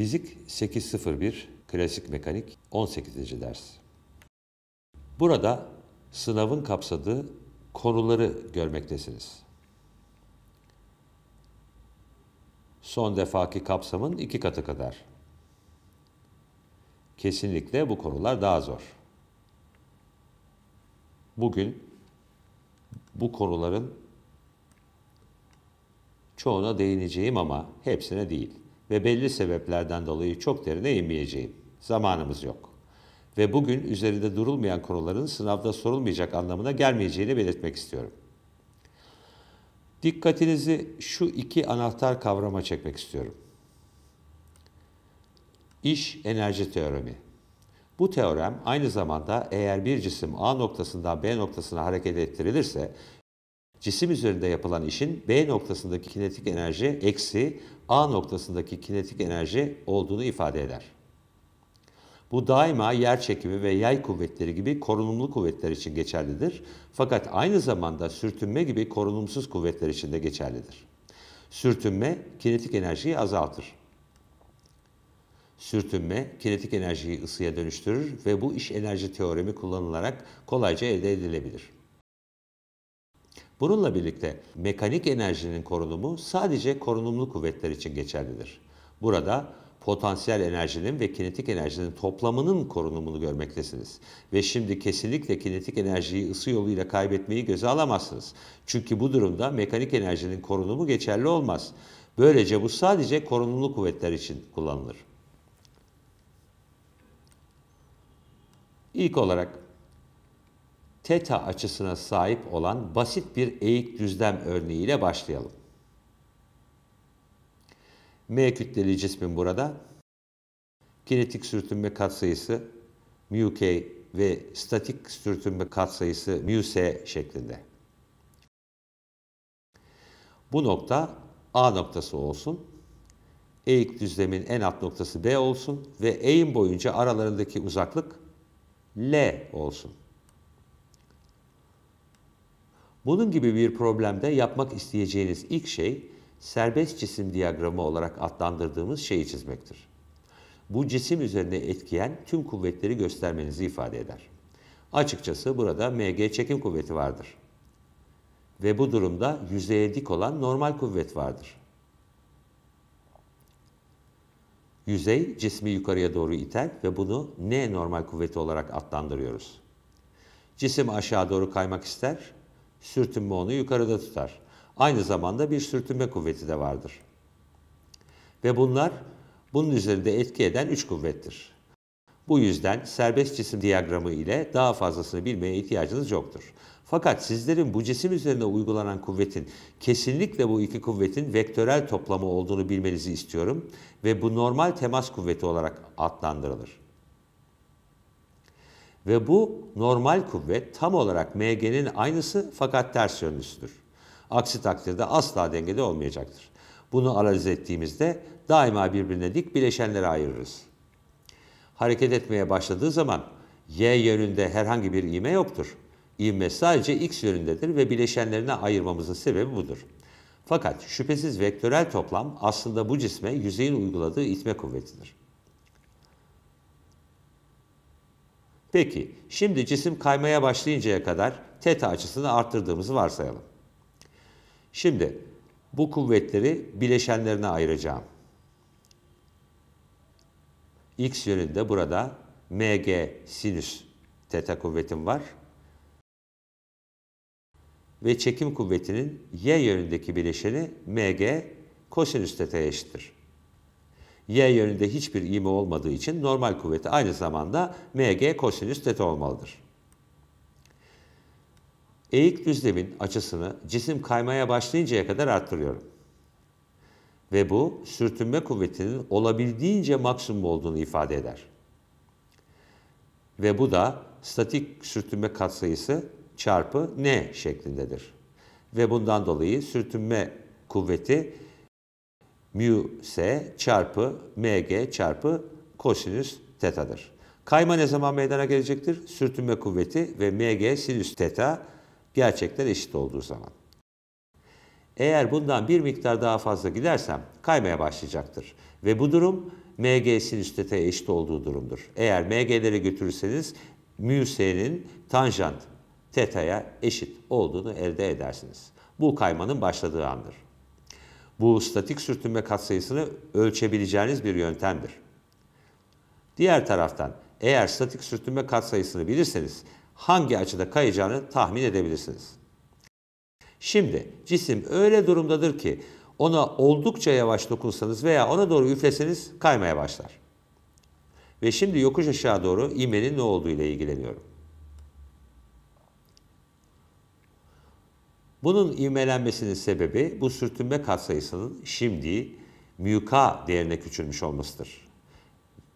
Fizik 801, klasik mekanik 18. ders. Burada sınavın kapsadığı konuları görmektesiniz. Son defaki kapsamın iki katı kadar. Kesinlikle bu konular daha zor. Bugün bu konuların çoğuna değineceğim ama hepsine değil ve belli sebeplerden dolayı çok derine inmeyeceğim. Zamanımız yok. Ve bugün üzerinde durulmayan konuların sınavda sorulmayacak anlamına gelmeyeceğini belirtmek istiyorum. Dikkatinizi şu iki anahtar kavrama çekmek istiyorum. İş enerji teoremi. Bu teorem aynı zamanda eğer bir cisim A noktasından B noktasına hareket ettirilirse Cisim üzerinde yapılan işin B noktasındaki kinetik enerji eksi A noktasındaki kinetik enerji olduğunu ifade eder. Bu daima yer çekimi ve yay kuvvetleri gibi korunumlu kuvvetler için geçerlidir. Fakat aynı zamanda sürtünme gibi korunumsuz kuvvetler için de geçerlidir. Sürtünme kinetik enerjiyi azaltır. Sürtünme kinetik enerjiyi ısıya dönüştürür ve bu iş enerji teoremi kullanılarak kolayca elde edilebilir. Bununla birlikte mekanik enerjinin korunumu sadece korunumlu kuvvetler için geçerlidir. Burada potansiyel enerjinin ve kinetik enerjinin toplamının korunumunu görmektesiniz. Ve şimdi kesinlikle kinetik enerjiyi ısı yoluyla kaybetmeyi göze alamazsınız. Çünkü bu durumda mekanik enerjinin korunumu geçerli olmaz. Böylece bu sadece korunumlu kuvvetler için kullanılır. İlk olarak teta açısına sahip olan basit bir eğik düzlem örneğiyle başlayalım. M kütleli cismin burada kinetik sürtünme katsayısı μ k ve statik sürtünme katsayısı μ s şeklinde. Bu nokta A noktası olsun. Eğik düzlemin en alt noktası B olsun ve eğim boyunca aralarındaki uzaklık L olsun. Bunun gibi bir problemde yapmak isteyeceğiniz ilk şey serbest cisim diyagramı olarak adlandırdığımız şeyi çizmektir. Bu cisim üzerinde etkiyen tüm kuvvetleri göstermenizi ifade eder. Açıkçası burada MG çekim kuvveti vardır. Ve bu durumda yüzeye dik olan normal kuvvet vardır. Yüzey cismi yukarıya doğru iter ve bunu N normal kuvveti olarak adlandırıyoruz. Cisim aşağı doğru kaymak ister Sürtünme onu yukarıda tutar. Aynı zamanda bir sürtünme kuvveti de vardır. Ve bunlar bunun üzerinde etki eden üç kuvvettir. Bu yüzden serbest cisim diyagramı ile daha fazlasını bilmeye ihtiyacınız yoktur. Fakat sizlerin bu cisim üzerinde uygulanan kuvvetin kesinlikle bu iki kuvvetin vektörel toplamı olduğunu bilmenizi istiyorum ve bu normal temas kuvveti olarak adlandırılır. Ve bu normal kuvvet tam olarak mg'nin aynısı fakat ters yönlüsüdür. Aksi takdirde asla dengede olmayacaktır. Bunu analiz ettiğimizde daima birbirine dik bileşenlere ayırırız. Hareket etmeye başladığı zaman y yönünde herhangi bir iğme yoktur. İğme sadece x yönündedir ve bileşenlerine ayırmamızın sebebi budur. Fakat şüphesiz vektörel toplam aslında bu cisme yüzeyin uyguladığı itme kuvvetidir. Peki şimdi cisim kaymaya başlayıncaya kadar teta açısını arttırdığımızı varsayalım. Şimdi bu kuvvetleri bileşenlerine ayıracağım. X yönünde burada mg sinüs teta kuvvetim var. Ve çekim kuvvetinin y yönündeki bileşeni mg kosinüs teta'ya eşittir. Y yönünde hiçbir ivme olmadığı için normal kuvveti aynı zamanda mg kosinüs teta olmalıdır. Eğik düzlemin açısını cisim kaymaya başlayıncaya kadar arttırıyorum. Ve bu sürtünme kuvvetinin olabildiğince maksimum olduğunu ifade eder. Ve bu da statik sürtünme katsayısı çarpı n şeklindedir. Ve bundan dolayı sürtünme kuvveti mu s çarpı mg çarpı kosinüs tetadır. Kayma ne zaman meydana gelecektir? Sürtünme kuvveti ve mg sinüs teta gerçekten eşit olduğu zaman. Eğer bundan bir miktar daha fazla gidersem kaymaya başlayacaktır. Ve bu durum mg sinüs teta'ya eşit olduğu durumdur. Eğer mg'lere götürürseniz mu s'nin tanjant teta'ya eşit olduğunu elde edersiniz. Bu kaymanın başladığı andır. Bu statik sürtünme katsayısını ölçebileceğiniz bir yöntemdir. Diğer taraftan eğer statik sürtünme katsayısını bilirseniz hangi açıda kayacağını tahmin edebilirsiniz. Şimdi cisim öyle durumdadır ki ona oldukça yavaş dokunsanız veya ona doğru üfleseniz kaymaya başlar. Ve şimdi yokuş aşağı doğru imenin ne olduğu ile ilgileniyorum. Bunun ivmelenmesinin sebebi bu sürtünme katsayısının şimdi müka değerine küçülmüş olmasıdır.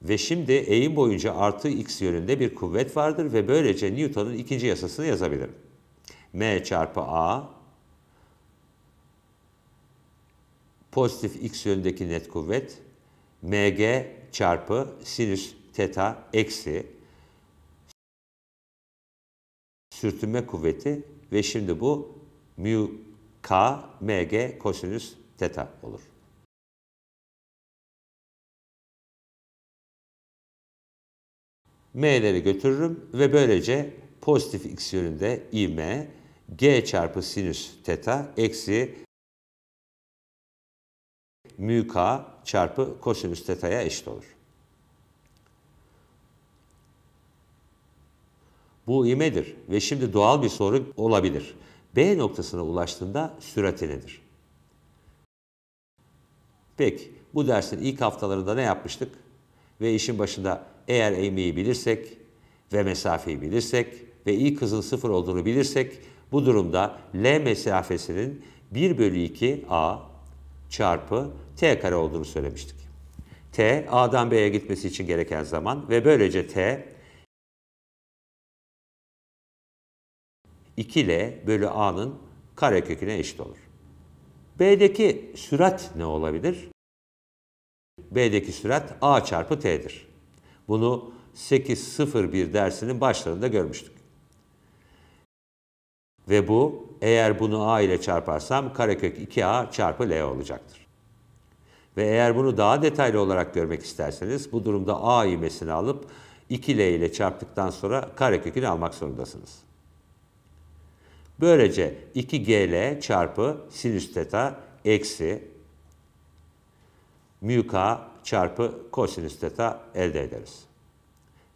Ve şimdi eğim boyunca artı x yönünde bir kuvvet vardır ve böylece Newton'un ikinci yasasını yazabilirim. M çarpı A pozitif x yönündeki net kuvvet mg çarpı sinüs teta eksi sürtünme kuvveti ve şimdi bu mu k mg kosinüs teta olur. m'leri götürürüm ve böylece pozitif x yönünde im g çarpı sinüs teta eksi mu k çarpı kosinüs teta'ya eşit olur. Bu imedir ve şimdi doğal bir soru olabilir. B noktasına ulaştığında sürati nedir? Peki bu dersin ilk haftalarında ne yapmıştık? Ve işin başında eğer eğmeyi bilirsek ve mesafeyi bilirsek ve ilk hızın sıfır olduğunu bilirsek bu durumda L mesafesinin 1 bölü 2 A çarpı T kare olduğunu söylemiştik. T A'dan B'ye gitmesi için gereken zaman ve böylece T 2L bölü A'nın kareköküne eşit olur. B'deki sürat ne olabilir? B'deki sürat A çarpı T'dir. Bunu 8.01 dersinin başlarında görmüştük. Ve bu eğer bunu A ile çarparsam karekök 2A çarpı L olacaktır. Ve eğer bunu daha detaylı olarak görmek isterseniz bu durumda A imesini alıp 2L ile çarptıktan sonra karekökünü almak zorundasınız. Böylece 2GL çarpı sinüs teta eksi mu k çarpı kosinüs teta elde ederiz.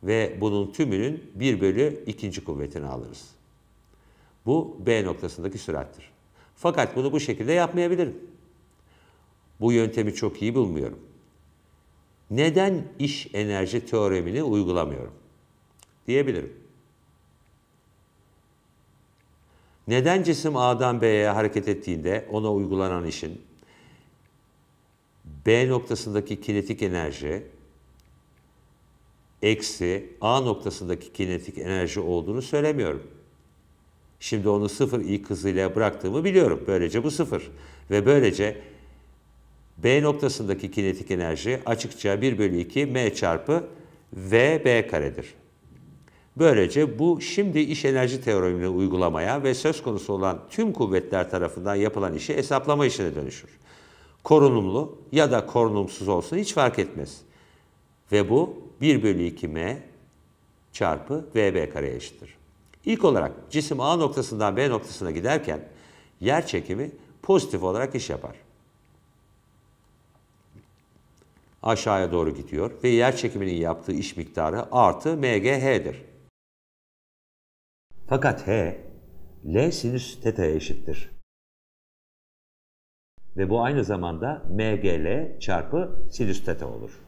Ve bunun tümünün 1 bölü 2. kuvvetini alırız. Bu B noktasındaki sürattir. Fakat bunu bu şekilde yapmayabilirim. Bu yöntemi çok iyi bulmuyorum. Neden iş enerji teoremini uygulamıyorum? Diyebilirim. Neden cisim A'dan B'ye hareket ettiğinde ona uygulanan işin B noktasındaki kinetik enerji eksi A noktasındaki kinetik enerji olduğunu söylemiyorum. Şimdi onu sıfır ilk hızıyla bıraktığımı biliyorum. Böylece bu sıfır. Ve böylece B noktasındaki kinetik enerji açıkça 1 bölü 2 M çarpı V B karedir. Böylece bu şimdi iş enerji teoremini uygulamaya ve söz konusu olan tüm kuvvetler tarafından yapılan işi hesaplama işine dönüşür. Korunumlu ya da korunumsuz olsun hiç fark etmez. Ve bu 1 bölü 2 m çarpı vb kareye eşittir. İlk olarak cisim A noktasından B noktasına giderken yer çekimi pozitif olarak iş yapar. Aşağıya doğru gidiyor ve yer çekiminin yaptığı iş miktarı artı mgh'dir. Fakat H, L sinüs teta'ya eşittir. Ve bu aynı zamanda MGL çarpı sinüs teta olur.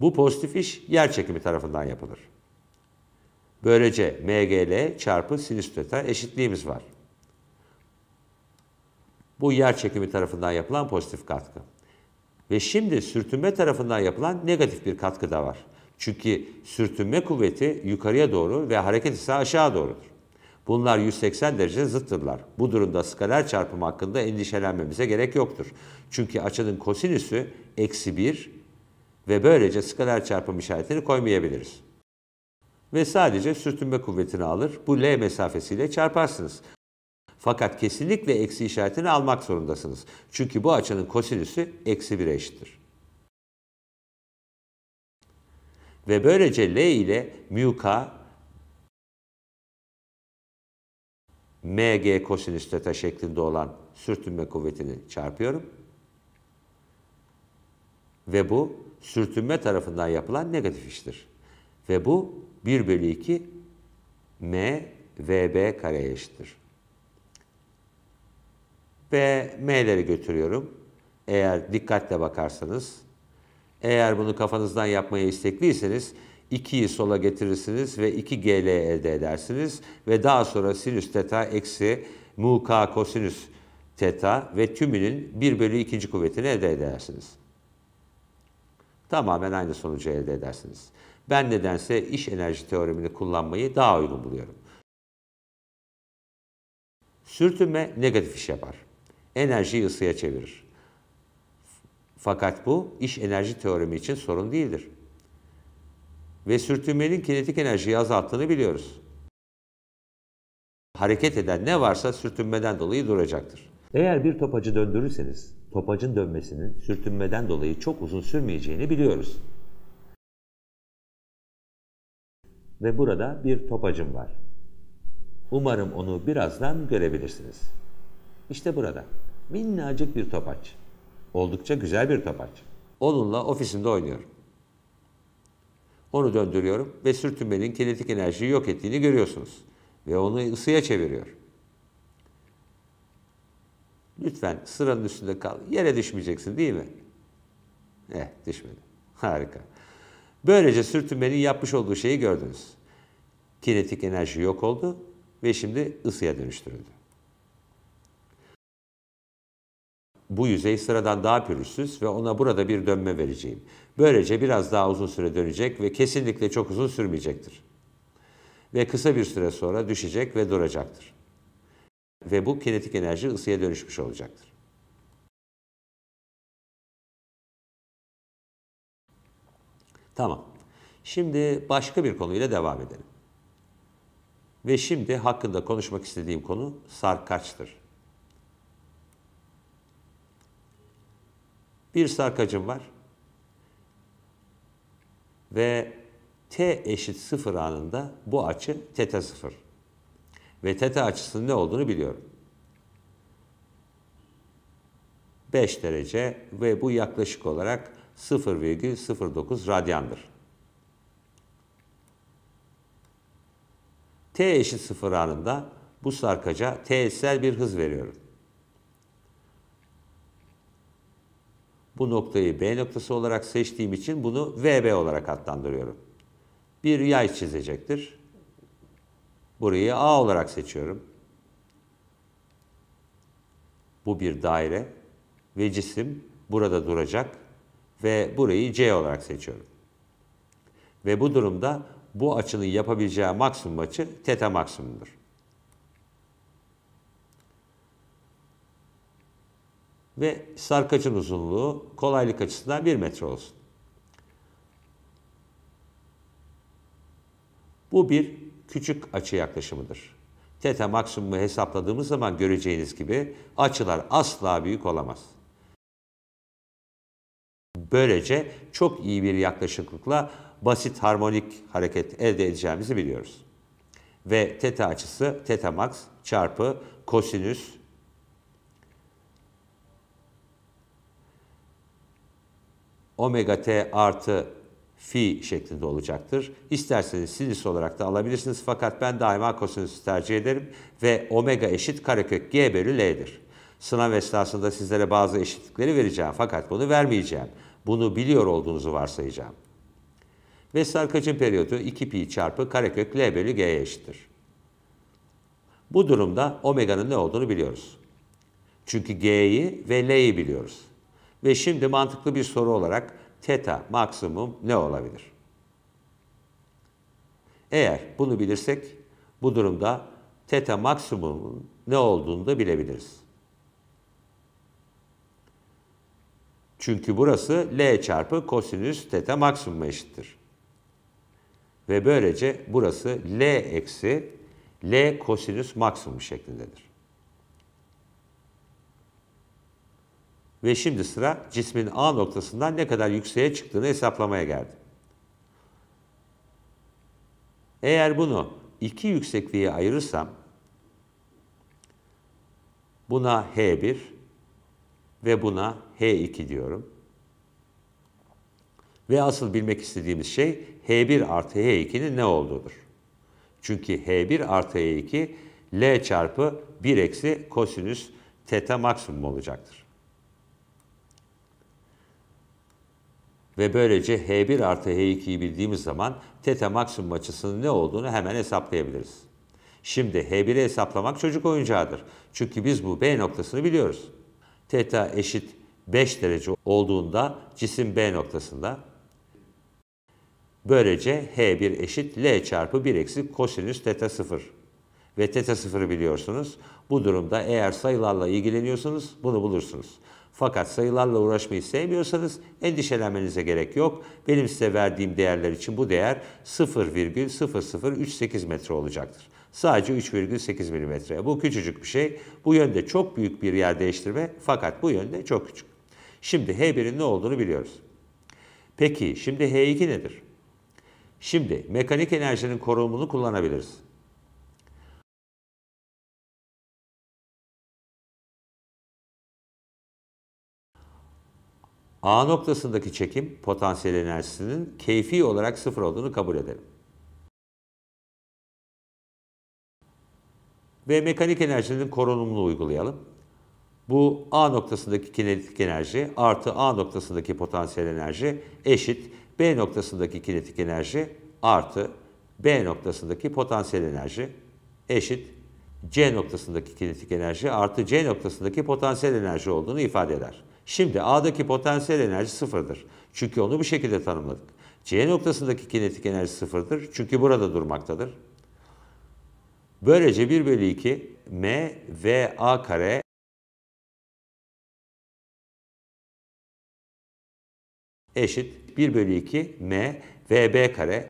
Bu pozitif iş yer çekimi tarafından yapılır. Böylece MGL çarpı sinüs teta eşitliğimiz var. Bu yer çekimi tarafından yapılan pozitif katkı. Ve şimdi sürtünme tarafından yapılan negatif bir katkı da var. Çünkü sürtünme kuvveti yukarıya doğru ve hareket ise aşağı doğrudur. Bunlar 180 derece zıttırlar. Bu durumda skaler çarpımı hakkında endişelenmemize gerek yoktur. Çünkü açının kosinüsü eksi 1 ve böylece skaler çarpım işaretini koymayabiliriz. Ve sadece sürtünme kuvvetini alır, bu L mesafesiyle çarparsınız. Fakat kesinlikle eksi işaretini almak zorundasınız. Çünkü bu açının kosinüsü eksi 1'e eşittir. Ve böylece L ile muka mg kosinüs teta şeklinde olan sürtünme kuvvetini çarpıyorum. Ve bu sürtünme tarafından yapılan negatif iştir. Ve bu 1 bölü 2 m vb kareye eşittir. Ve m'leri götürüyorum. Eğer dikkatle bakarsanız eğer bunu kafanızdan yapmaya istekliyseniz 2'yi sola getirirsiniz ve 2 GL elde edersiniz ve daha sonra sinüs teta eksi mu k kosinüs teta ve tümünün 1 bölü 2. kuvvetini elde edersiniz. Tamamen aynı sonucu elde edersiniz. Ben nedense iş enerji teoremini kullanmayı daha uygun buluyorum. Sürtünme negatif iş yapar. Enerjiyi ısıya çevirir. Fakat bu iş enerji teoremi için sorun değildir. Ve sürtünmenin kinetik enerjiyi azalttığını biliyoruz. Hareket eden ne varsa sürtünmeden dolayı duracaktır. Eğer bir topacı döndürürseniz, topacın dönmesinin sürtünmeden dolayı çok uzun sürmeyeceğini biliyoruz. Ve burada bir topacım var. Umarım onu birazdan görebilirsiniz. İşte burada. Minnacık bir topaç. Oldukça güzel bir tabanca. Onunla ofisinde oynuyorum. Onu döndürüyorum ve sürtünmenin kinetik enerjiyi yok ettiğini görüyorsunuz. Ve onu ısıya çeviriyor. Lütfen sıranın üstünde kal. Yere düşmeyeceksin değil mi? Eh düşmedi. Harika. Böylece sürtünmenin yapmış olduğu şeyi gördünüz. Kinetik enerji yok oldu ve şimdi ısıya dönüştürüldü. Bu yüzey sıradan daha pürüzsüz ve ona burada bir dönme vereceğim. Böylece biraz daha uzun süre dönecek ve kesinlikle çok uzun sürmeyecektir. Ve kısa bir süre sonra düşecek ve duracaktır. Ve bu kinetik enerji ısıya dönüşmüş olacaktır. Tamam. Şimdi başka bir konuyla devam edelim. Ve şimdi hakkında konuşmak istediğim konu sarkaçtır. Bir sarkacım var. Ve t eşit 0 anında bu açı teta 0. Ve teta açısının ne olduğunu biliyorum. 5 derece ve bu yaklaşık olarak 0,09 radyandır. t eşit 0 anında bu sarkaca t'sel bir hız veriyorum. Bu noktayı B noktası olarak seçtiğim için bunu VB olarak adlandırıyorum. Bir yay çizecektir. Burayı A olarak seçiyorum. Bu bir daire ve cisim burada duracak ve burayı C olarak seçiyorum. Ve bu durumda bu açının yapabileceği maksimum açı teta maksimumdur. ve sarkacın uzunluğu kolaylık açısından 1 metre olsun. Bu bir küçük açı yaklaşımıdır. Teta maksimumu hesapladığımız zaman göreceğiniz gibi açılar asla büyük olamaz. Böylece çok iyi bir yaklaşıklıkla basit harmonik hareket elde edeceğimizi biliyoruz. Ve teta açısı teta max çarpı kosinüs omega t artı fi şeklinde olacaktır. İsterseniz sinüs olarak da alabilirsiniz fakat ben daima kosinüsü tercih ederim ve omega eşit karekök g bölü l'dir. Sınav esnasında sizlere bazı eşitlikleri vereceğim fakat bunu vermeyeceğim. Bunu biliyor olduğunuzu varsayacağım. Ve sarkacın periyodu 2 pi çarpı karekök l bölü g'ye eşittir. Bu durumda omega'nın ne olduğunu biliyoruz. Çünkü g'yi ve l'yi biliyoruz. Ve şimdi mantıklı bir soru olarak teta maksimum ne olabilir? Eğer bunu bilirsek bu durumda teta maksimumun ne olduğunu da bilebiliriz. Çünkü burası L çarpı kosinüs teta maksimuma eşittir. Ve böylece burası L eksi L kosinüs maksimum şeklindedir. Ve şimdi sıra cismin A noktasından ne kadar yükseğe çıktığını hesaplamaya geldi. Eğer bunu iki yüksekliğe ayırırsam buna H1 ve buna H2 diyorum. Ve asıl bilmek istediğimiz şey H1 artı H2'nin ne olduğudur. Çünkü H1 artı H2 L çarpı 1 eksi kosinüs teta maksimum olacaktır. Ve böylece H1 artı H2'yi bildiğimiz zaman teta maksimum açısının ne olduğunu hemen hesaplayabiliriz. Şimdi H1'i hesaplamak çocuk oyuncağıdır. Çünkü biz bu B noktasını biliyoruz. Teta eşit 5 derece olduğunda cisim B noktasında. Böylece H1 eşit L çarpı 1 eksi kosinüs teta 0. Ve teta 0'ı biliyorsunuz. Bu durumda eğer sayılarla ilgileniyorsanız bunu bulursunuz. Fakat sayılarla uğraşmayı sevmiyorsanız endişelenmenize gerek yok. Benim size verdiğim değerler için bu değer 0,0038 metre olacaktır. Sadece 3,8 milimetre. Bu küçücük bir şey. Bu yönde çok büyük bir yer değiştirme fakat bu yönde çok küçük. Şimdi H1'in ne olduğunu biliyoruz. Peki şimdi H2 nedir? Şimdi mekanik enerjinin korunumunu kullanabiliriz. A noktasındaki çekim potansiyel enerjisinin keyfi olarak sıfır olduğunu kabul edelim. Ve mekanik enerjinin korunumunu uygulayalım. Bu A noktasındaki kinetik enerji artı A noktasındaki potansiyel enerji eşit B noktasındaki kinetik enerji artı B noktasındaki potansiyel enerji eşit C noktasındaki kinetik enerji artı C noktasındaki potansiyel enerji olduğunu ifade eder. Şimdi A'daki potansiyel enerji sıfırdır. Çünkü onu bu şekilde tanımladık. C noktasındaki kinetik enerji sıfırdır. Çünkü burada durmaktadır. Böylece 1 bölü 2 M V A kare eşit 1 bölü 2 M V B kare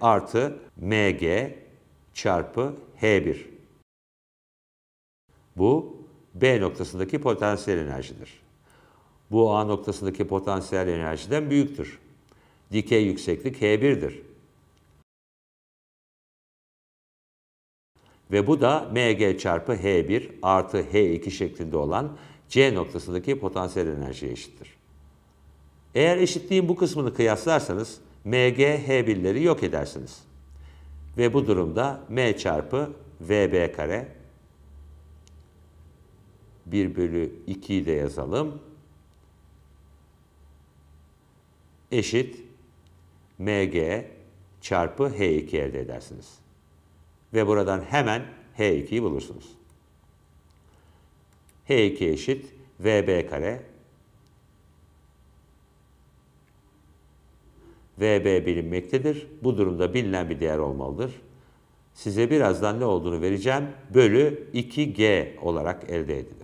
artı MG çarpı H1. Bu B noktasındaki potansiyel enerjidir. Bu A noktasındaki potansiyel enerjiden büyüktür. Dikey yükseklik H1'dir. Ve bu da Mg çarpı H1 artı H2 şeklinde olan C noktasındaki potansiyel enerjiye eşittir. Eğer eşitliğin bu kısmını kıyaslarsanız Mg H1'leri yok edersiniz. Ve bu durumda M çarpı VB kare 1 bölü 2'yi de yazalım. Eşit mg çarpı h2 elde edersiniz. Ve buradan hemen h2'yi bulursunuz. h2 eşit vb kare VB bilinmektedir. Bu durumda bilinen bir değer olmalıdır. Size birazdan ne olduğunu vereceğim. Bölü 2G olarak elde edin.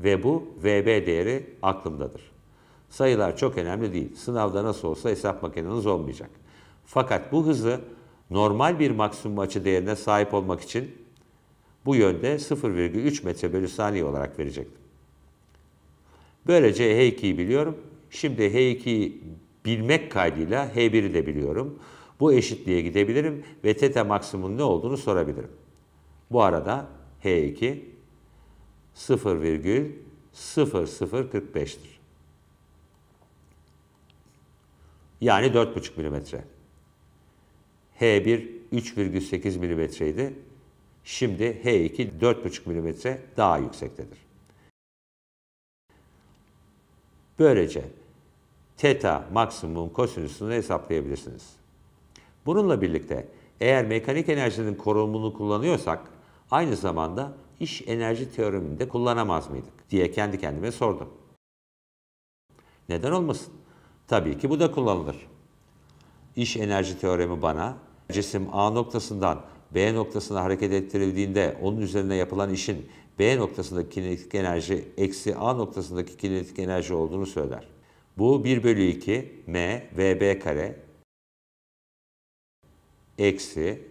Ve bu VB değeri aklımdadır. Sayılar çok önemli değil. Sınavda nasıl olsa hesap makineniz olmayacak. Fakat bu hızı normal bir maksimum açı değerine sahip olmak için bu yönde 0,3 metre bölü saniye olarak verecektim. Böylece H2'yi biliyorum. Şimdi H2'yi bilmek kaydıyla H1'i de biliyorum. Bu eşitliğe gidebilirim ve teta maksimum ne olduğunu sorabilirim. Bu arada H2 0,0045'tir. Yani 4,5 milimetre. H1 3,8 milimetreydi. Şimdi H2 4,5 milimetre daha yüksektedir. Böylece teta maksimum kosinüsünü hesaplayabilirsiniz. Bununla birlikte eğer mekanik enerjinin korunumunu kullanıyorsak aynı zamanda iş enerji teoreminde kullanamaz mıydık diye kendi kendime sordum. Neden olmasın? Tabii ki bu da kullanılır. İş enerji teoremi bana cisim A noktasından B noktasına hareket ettirildiğinde onun üzerine yapılan işin B noktasındaki kinetik enerji eksi A noktasındaki kinetik enerji olduğunu söyler. Bu 1 bölü 2 M VB kare eksi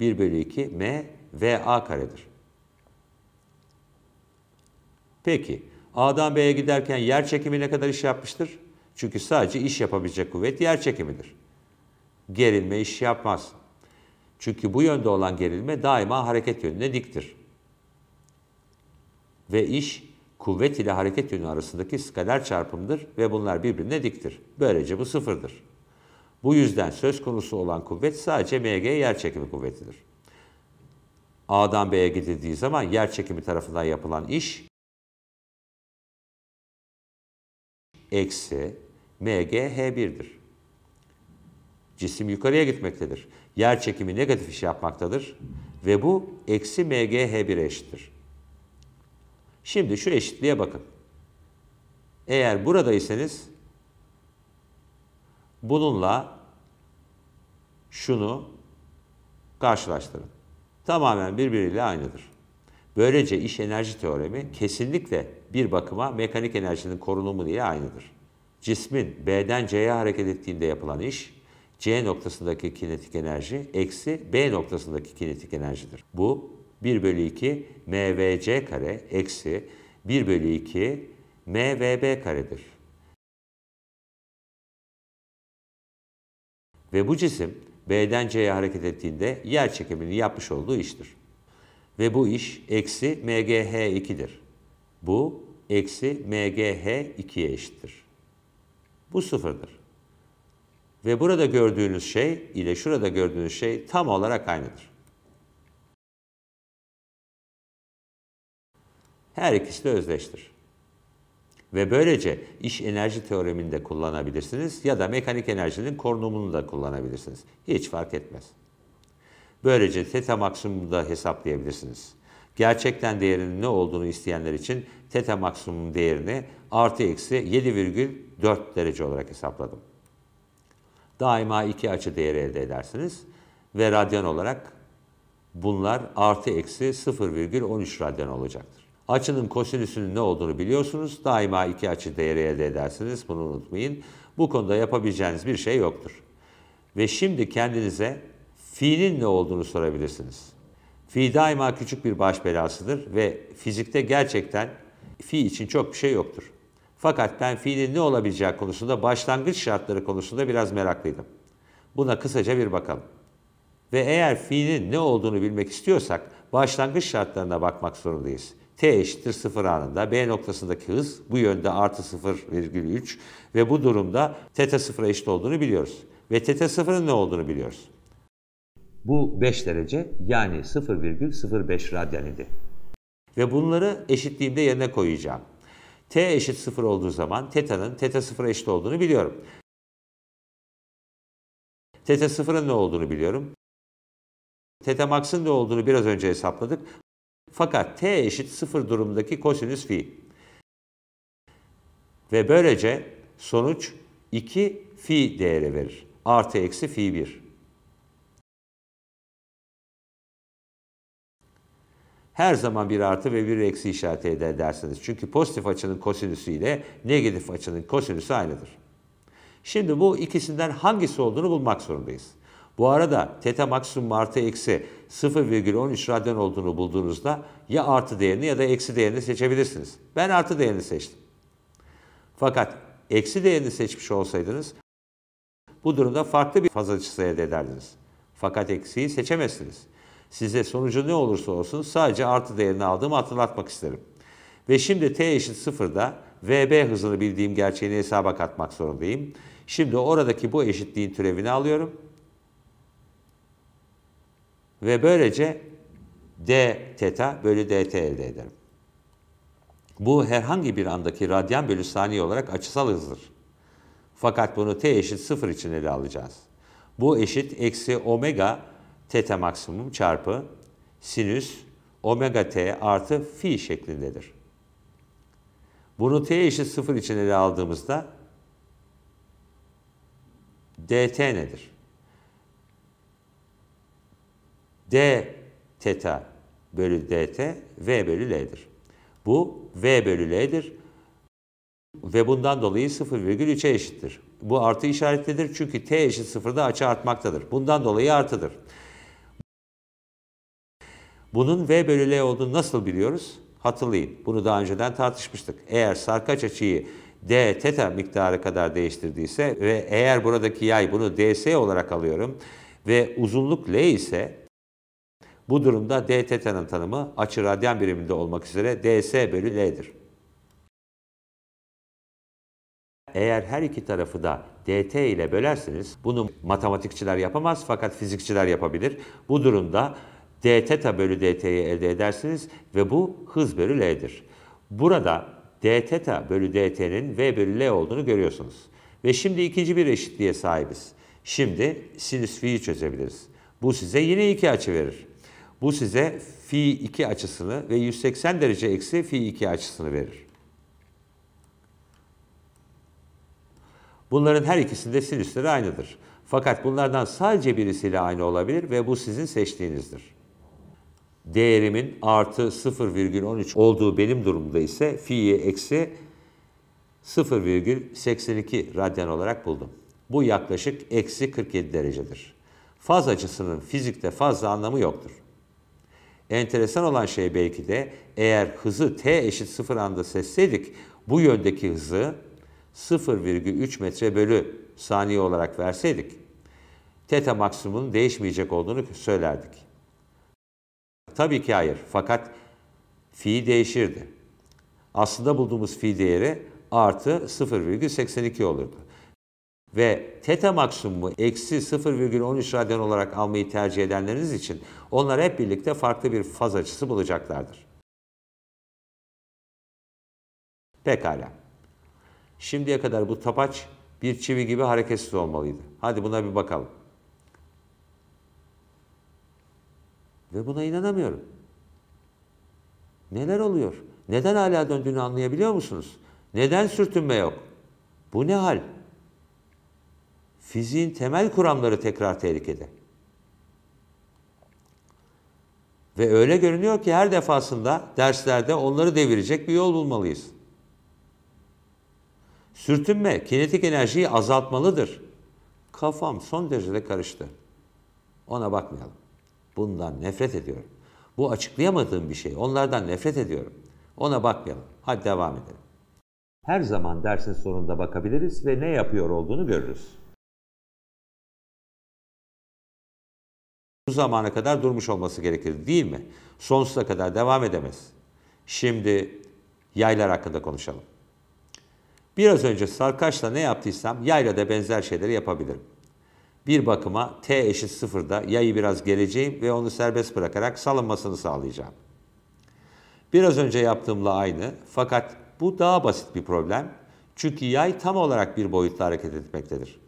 1 bölü 2 M VA karedir. Peki A'dan B'ye giderken yer çekimi ne kadar iş yapmıştır? Çünkü sadece iş yapabilecek kuvvet yer çekimidir. Gerilme iş yapmaz. Çünkü bu yönde olan gerilme daima hareket yönüne diktir. Ve iş kuvvet ile hareket yönü arasındaki skaler çarpımdır ve bunlar birbirine diktir. Böylece bu sıfırdır. Bu yüzden söz konusu olan kuvvet sadece MG yer çekimi kuvvetidir. A'dan B'ye gidildiği zaman yer çekimi tarafından yapılan iş eksi mgh h1'dir. Cisim yukarıya gitmektedir. Yer çekimi negatif iş yapmaktadır ve bu eksi mgh h eşittir. Şimdi şu eşitliğe bakın. Eğer buradaysanız bununla şunu karşılaştırın tamamen birbiriyle aynıdır. Böylece iş enerji teoremi kesinlikle bir bakıma mekanik enerjinin korunumu diye aynıdır. Cismin B'den C'ye hareket ettiğinde yapılan iş, C noktasındaki kinetik enerji eksi B noktasındaki kinetik enerjidir. Bu 1 bölü 2 MVC kare eksi 1 bölü 2 MVB karedir. Ve bu cisim B'den C'ye hareket ettiğinde yer çekimini yapmış olduğu iştir. Ve bu iş eksi MGH2'dir. Bu eksi MGH2'ye eşittir. Bu sıfırdır. Ve burada gördüğünüz şey ile şurada gördüğünüz şey tam olarak aynıdır. Her ikisi de özdeştir. Ve böylece iş enerji teoreminde kullanabilirsiniz ya da mekanik enerjinin korunumunu da kullanabilirsiniz. Hiç fark etmez. Böylece teta maksimumunu da hesaplayabilirsiniz. Gerçekten değerinin ne olduğunu isteyenler için teta maksimum değerini artı eksi 7,4 derece olarak hesapladım. Daima iki açı değeri elde edersiniz ve radyan olarak bunlar artı eksi 0,13 radyan olacaktır. Açının kosinüsünün ne olduğunu biliyorsunuz. Daima iki açı değeri elde edersiniz. Bunu unutmayın. Bu konuda yapabileceğiniz bir şey yoktur. Ve şimdi kendinize fi'nin ne olduğunu sorabilirsiniz. Fi daima küçük bir baş belasıdır ve fizikte gerçekten fi için çok bir şey yoktur. Fakat ben fiilin ne olabileceği konusunda başlangıç şartları konusunda biraz meraklıydım. Buna kısaca bir bakalım. Ve eğer fiilin ne olduğunu bilmek istiyorsak başlangıç şartlarına bakmak zorundayız t eşittir 0 anında b noktasındaki hız bu yönde artı 0,3 ve bu durumda teta 0'a eşit olduğunu biliyoruz. Ve teta 0'ın ne olduğunu biliyoruz. Bu 5 derece yani 0,05 radyan idi. Ve bunları eşitliğimde yerine koyacağım. t eşit 0 olduğu zaman teta'nın teta 0'a eşit olduğunu biliyorum. Teta 0'ın ne olduğunu biliyorum. Teta max'ın ne olduğunu biraz önce hesapladık. Fakat t eşit 0 durumdaki kosinüs fi. Ve böylece sonuç 2 fi değeri verir. Artı eksi fi 1. Her zaman bir artı ve bir eksi işareti eder dersiniz Çünkü pozitif açının kosinüsü ile negatif açının kosinüsü aynıdır. Şimdi bu ikisinden hangisi olduğunu bulmak zorundayız. Bu arada teta maksimum artı eksi 0,13 radyan olduğunu bulduğunuzda ya artı değerini ya da eksi değerini seçebilirsiniz. Ben artı değerini seçtim. Fakat eksi değerini seçmiş olsaydınız bu durumda farklı bir faz açısı elde ederdiniz. Fakat eksiyi seçemezsiniz. Size sonucu ne olursa olsun sadece artı değerini aldığımı hatırlatmak isterim. Ve şimdi t eşit sıfırda vb hızını bildiğim gerçeğini hesaba katmak zorundayım. Şimdi oradaki bu eşitliğin türevini alıyorum ve böylece d teta bölü dt elde ederim. Bu herhangi bir andaki radyan bölü saniye olarak açısal hızdır. Fakat bunu t eşit 0 için ele alacağız. Bu eşit eksi omega teta maksimum çarpı sinüs omega t artı fi şeklindedir. Bunu t eşit 0 için ele aldığımızda dt nedir? D teta bölü dt v bölü l'dir. Bu v bölü l'dir ve bundan dolayı 0,3'e eşittir. Bu artı işaretlidir çünkü t eşit sıfırda açı artmaktadır. Bundan dolayı artıdır. Bunun v bölü l olduğunu nasıl biliyoruz? Hatırlayın. Bunu daha önceden tartışmıştık. Eğer sarkaç açıyı d teta miktarı kadar değiştirdiyse ve eğer buradaki yay bunu ds olarak alıyorum ve uzunluk l ise bu durumda dt tanımı açı radyan biriminde olmak üzere ds bölü l'dir. Eğer her iki tarafı da dt ile bölerseniz bunu matematikçiler yapamaz fakat fizikçiler yapabilir. Bu durumda d teta bölü dt'yi elde edersiniz ve bu hız bölü l'dir. Burada d teta bölü dt'nin v bölü l olduğunu görüyorsunuz. Ve şimdi ikinci bir eşitliğe sahibiz. Şimdi sinüs fi'yi çözebiliriz. Bu size yine iki açı verir. Bu size fi 2 açısını ve 180 derece eksi fi 2 açısını verir. Bunların her ikisinde sinüsleri aynıdır. Fakat bunlardan sadece birisiyle aynı olabilir ve bu sizin seçtiğinizdir. Değerimin artı 0,13 olduğu benim durumda ise fi'yi eksi 0,82 radyan olarak buldum. Bu yaklaşık eksi 47 derecedir. Faz açısının fizikte fazla anlamı yoktur. Enteresan olan şey belki de eğer hızı t eşit 0 anda sesseydik bu yöndeki hızı 0,3 metre bölü saniye olarak verseydik teta maksimumun değişmeyecek olduğunu söylerdik. Tabii ki hayır fakat fi değişirdi. Aslında bulduğumuz fi değeri artı 0,82 olurdu ve teta maksimumu eksi 0,13 radyan olarak almayı tercih edenleriniz için onlar hep birlikte farklı bir faz açısı bulacaklardır. Pekala. Şimdiye kadar bu tapaç bir çivi gibi hareketsiz olmalıydı. Hadi buna bir bakalım. Ve buna inanamıyorum. Neler oluyor? Neden hala döndüğünü anlayabiliyor musunuz? Neden sürtünme yok? Bu ne hal? Fiziğin temel kuramları tekrar tehlikede. Ve öyle görünüyor ki her defasında derslerde onları devirecek bir yol bulmalıyız. Sürtünme kinetik enerjiyi azaltmalıdır. Kafam son derecede karıştı. Ona bakmayalım. Bundan nefret ediyorum. Bu açıklayamadığım bir şey. Onlardan nefret ediyorum. Ona bakmayalım. Hadi devam edelim. Her zaman dersin sonunda bakabiliriz ve ne yapıyor olduğunu görürüz. bu zamana kadar durmuş olması gerekir değil mi? Sonsuza kadar devam edemez. Şimdi yaylar hakkında konuşalım. Biraz önce sarkaçla ne yaptıysam yayla da benzer şeyleri yapabilirim. Bir bakıma t eşit sıfırda yayı biraz geleceğim ve onu serbest bırakarak salınmasını sağlayacağım. Biraz önce yaptığımla aynı fakat bu daha basit bir problem. Çünkü yay tam olarak bir boyutta hareket etmektedir.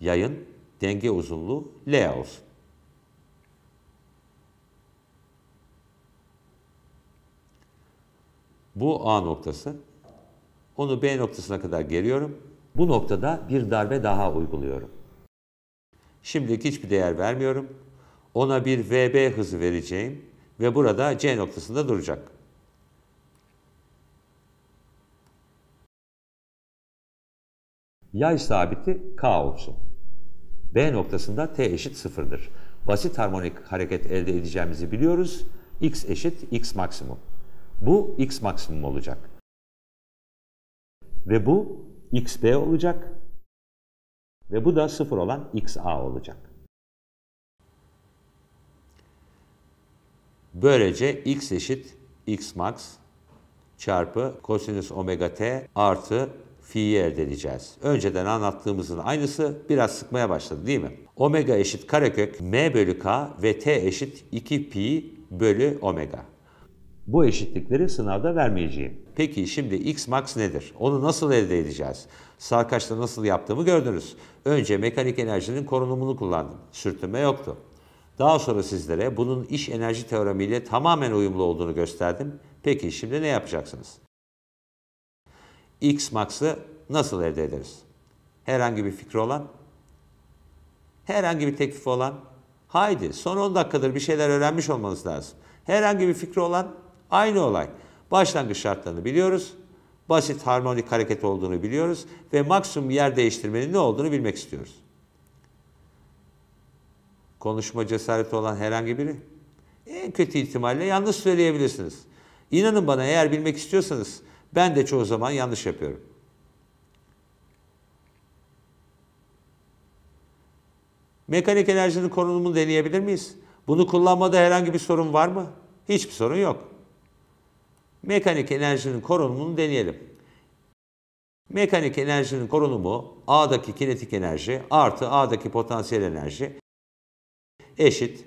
Yayın denge uzunluğu L olsun. Bu A noktası. Onu B noktasına kadar geliyorum. Bu noktada bir darbe daha uyguluyorum. Şimdilik hiçbir değer vermiyorum. Ona bir VB hızı vereceğim ve burada C noktasında duracak. Yay sabiti K olsun. B noktasında T eşit sıfırdır. Basit harmonik hareket elde edeceğimizi biliyoruz. X eşit X maksimum. Bu x maksimum olacak. Ve bu xb olacak. Ve bu da sıfır olan xa olacak. Böylece x eşit x max çarpı kosinüs omega t artı fi'yi elde edeceğiz. Önceden anlattığımızın aynısı biraz sıkmaya başladı değil mi? Omega eşit karekök m bölü k ve t eşit 2 pi bölü omega bu eşitlikleri sınavda vermeyeceğim. Peki şimdi x max nedir? Onu nasıl elde edeceğiz? Sarkaçta nasıl yaptığımı gördünüz. Önce mekanik enerjinin korunumunu kullandım. Sürtünme yoktu. Daha sonra sizlere bunun iş enerji teoremiyle tamamen uyumlu olduğunu gösterdim. Peki şimdi ne yapacaksınız? X max'ı nasıl elde ederiz? Herhangi bir fikri olan? Herhangi bir teklifi olan? Haydi son 10 dakikadır bir şeyler öğrenmiş olmanız lazım. Herhangi bir fikri olan Aynı olay. Başlangıç şartlarını biliyoruz. Basit harmonik hareket olduğunu biliyoruz. Ve maksimum yer değiştirmenin ne olduğunu bilmek istiyoruz. Konuşma cesareti olan herhangi biri. En kötü ihtimalle yanlış söyleyebilirsiniz. İnanın bana eğer bilmek istiyorsanız ben de çoğu zaman yanlış yapıyorum. Mekanik enerjinin konumunu deneyebilir miyiz? Bunu kullanmada herhangi bir sorun var mı? Hiçbir sorun yok. Mekanik enerjinin korunumunu deneyelim. Mekanik enerjinin korunumu A'daki kinetik enerji artı A'daki potansiyel enerji eşit